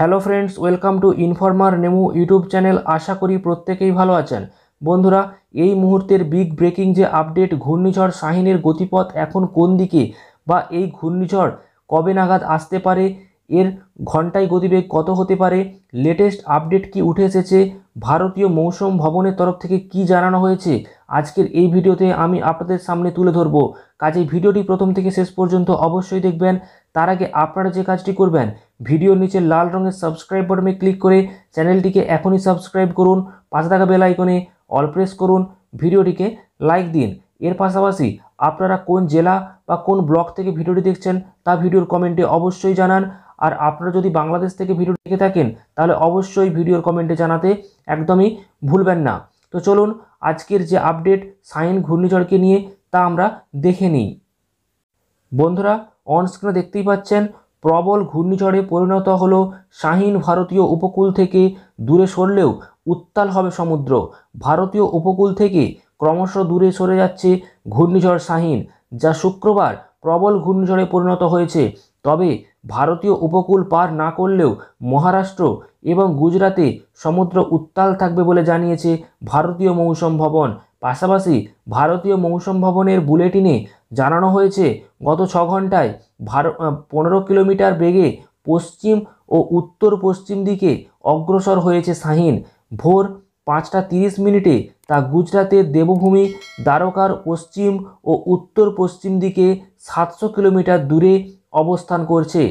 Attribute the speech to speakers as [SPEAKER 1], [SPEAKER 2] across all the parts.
[SPEAKER 1] hello friends welcome to Informer নেমু YouTube channel আশা করি প্রত্যেকেই ভালো আছেন বন্ধুরা এই মুহূর্তের বিগ ব্রেকিং যে আপডেট ঘূর্ণিঝড় শাহিনের গতিপথ এখন কোন দিকে বা এই ঘূর্ণিঝড় কবে নাগাদ আসতে পারে এর ঘন্টায় গতিবেগ কত হতে পারে লেটেস্ট আপডেট কি উঠে এসেছে ভারতীয় মৌসুম ভবনের তরফ থেকে কি জানানো হয়েছে আজকের এই ভিডিওতে আমি আপনাদের সামনে তুলে ধরব কাজেই ভিডিওটি প্রথম থেকে শেষ পর্যন্ত অবশ্যই দেখবেন তার আগে আপনারা যে কাজটি করবেন ভিডিওর নিচে লাল রঙের সাবস্ক্রাইব বাটনে ক্লিক করে চ্যানেলটিকে এখনই সাবস্ক্রাইব করুন পাশে থাকা বেল আইকনে অল প্রেস করুন ভিডিওটিকে লাইক দিন এর পাশাপাশি আপনারা কোন জেলা বা কোন ব্লক থেকে ভিডিওটি দেখছেন তা ভিডিওর কমেন্টে অবশ্যই জানান আর আপনারা যদি বাংলাদেশ থেকে ভিডিও দেখে থাকেন তাহলে অবশ্যই ভিডিওর কমেন্টে জানাতে একদমই ভুলবেন না তো চলুন আজকের যে আপডেট সাইন ঘূর্ণিঝড়কে নিয়ে তা আমরা দেখে নিই বন্ধুরা অনস্ক্রিনে দেখতেই পাচ্ছেন প্রবল ঘূর্ণিঝড়ে পরিণত হলো শাহীন ভারতীয় উপকূল থেকে দূরে সরলেও উত্তাল হবে সমুদ্র ভারতীয় উপকূল থেকে ক্রমশ দূরে সরে যাচ্ছে ঘূর্ণিঝড় শাহীন যা শুক্রবার প্রবল ঘূর্ণিঝড়ে পরিণত হয়েছে তবে ভারতীয় উপকূল পার না করলেও মহারাষ্ট্র এবং গুজরাতে সমুদ্র উত্তাল থাকবে বলে জানিয়েছে ভারতীয় মৌসুম ভবন পাশাপাশি ভারতীয় মৌসুম ভবনের বুলেটিনে জানানো হয়েছে গত ছ ঘন্টায় ভার পনেরো কিলোমিটার বেগে পশ্চিম ও উত্তর পশ্চিম দিকে অগ্রসর হয়েছে শাহিন ভোর পাঁচটা তিরিশ মিনিটে তা গুজরাতের দেবভূমি দ্বারকার পশ্চিম ও উত্তর পশ্চিম দিকে সাতশো কিলোমিটার দূরে অবস্থান করছে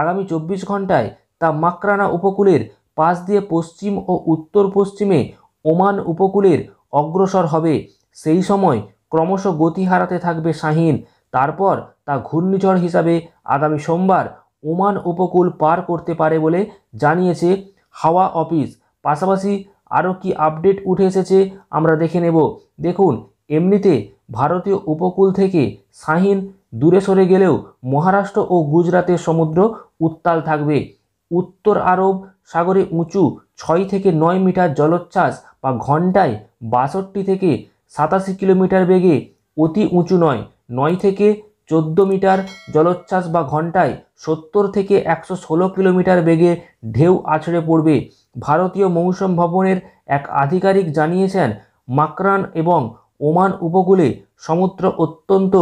[SPEAKER 1] আগামী চব্বিশ ঘন্টায় তা মাকরানা উপকূলের পাশ দিয়ে পশ্চিম ও উত্তর পশ্চিমে ওমান উপকূলের অগ্রসর হবে সেই সময় ক্রমশ গতি হারাতে থাকবে শাহিন তারপর তা ঘূর্ণিঝড় হিসাবে আগামী সোমবার ওমান উপকূল পার করতে পারে বলে জানিয়েছে হাওয়া অফিস পাশাপাশি আরও কি আপডেট উঠে এসেছে আমরা দেখে নেব দেখুন এমনিতে ভারতীয় উপকূল থেকে শাহিন দূরে সরে গেলেও মহারাষ্ট্র ও গুজরাতের সমুদ্র উত্তাল থাকবে উত্তর আরব সাগরে উঁচু ছয় থেকে নয় মিটার জলোচ্ছ্বাস বা ঘন্টায় বাষট্টি থেকে সাতাশি কিলোমিটার বেগে অতি উঁচু নয় নয় থেকে চোদ্দ মিটার জলোচ্ছ্বাস বা ঘন্টায় সত্তর থেকে একশো ষোলো কিলোমিটার বেগে ঢেউ আছড়ে পড়বে ভারতীয় মৌসুম ভবনের এক আধিকারিক জানিয়েছেন মাকরান এবং ওমান উপকূলে সমুদ্র অত্যন্ত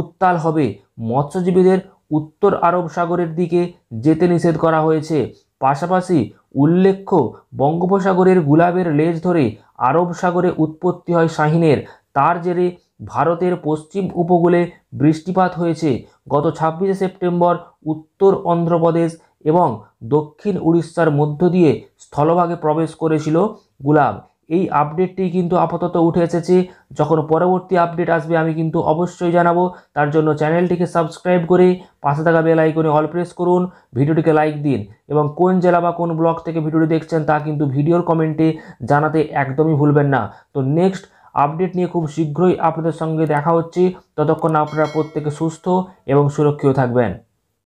[SPEAKER 1] উত্তাল হবে মৎস্যজীবীদের উত্তর আরব সাগরের দিকে যেতে নিষেধ করা হয়েছে পাশাপাশি উল্লেখ্য বঙ্গোপসাগরের গুলাবের লেজ ধরে আরব সাগরে উৎপত্তি হয় শাহিনের তার জেরে ভারতের পশ্চিম উপকূলে বৃষ্টিপাত হয়েছে গত ছাব্বিশে সেপ্টেম্বর উত্তর অন্ধ্রপ্রদেশ এবং দক্ষিণ উড়িষ্যার মধ্য দিয়ে স্থলভাগে প্রবেশ করেছিল গুলাব এই আপডেটটি কিন্তু আপাতত উঠে এসেছে যখন পরবর্তী আপডেট আসবে আমি কিন্তু অবশ্যই জানাবো তার জন্য চ্যানেলটিকে সাবস্ক্রাইব করে পাশে থাকা বেল আইকনে অল প্রেস করুন ভিডিওটিকে লাইক দিন এবং কোন জেলা বা কোন ব্লক থেকে ভিডিওটি দেখছেন তা কিন্তু ভিডিওর কমেন্টে জানাতে একদমই ভুলবেন না তো নেক্সট আপডেট নিয়ে খুব শীঘ্রই আপনাদের সঙ্গে দেখা হচ্ছে ততক্ষণ আপনারা প্রত্যেকে সুস্থ এবং সুরক্ষিত থাকবেন